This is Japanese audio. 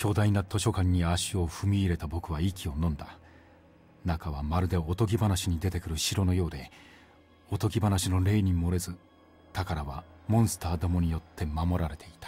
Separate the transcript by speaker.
Speaker 1: 巨大な図書館に足を踏み入れた僕は息を呑んだ中はまるでおとぎ話に出てくる城のようでおとぎ話の霊に漏れず宝はモンスターどもによって守られていた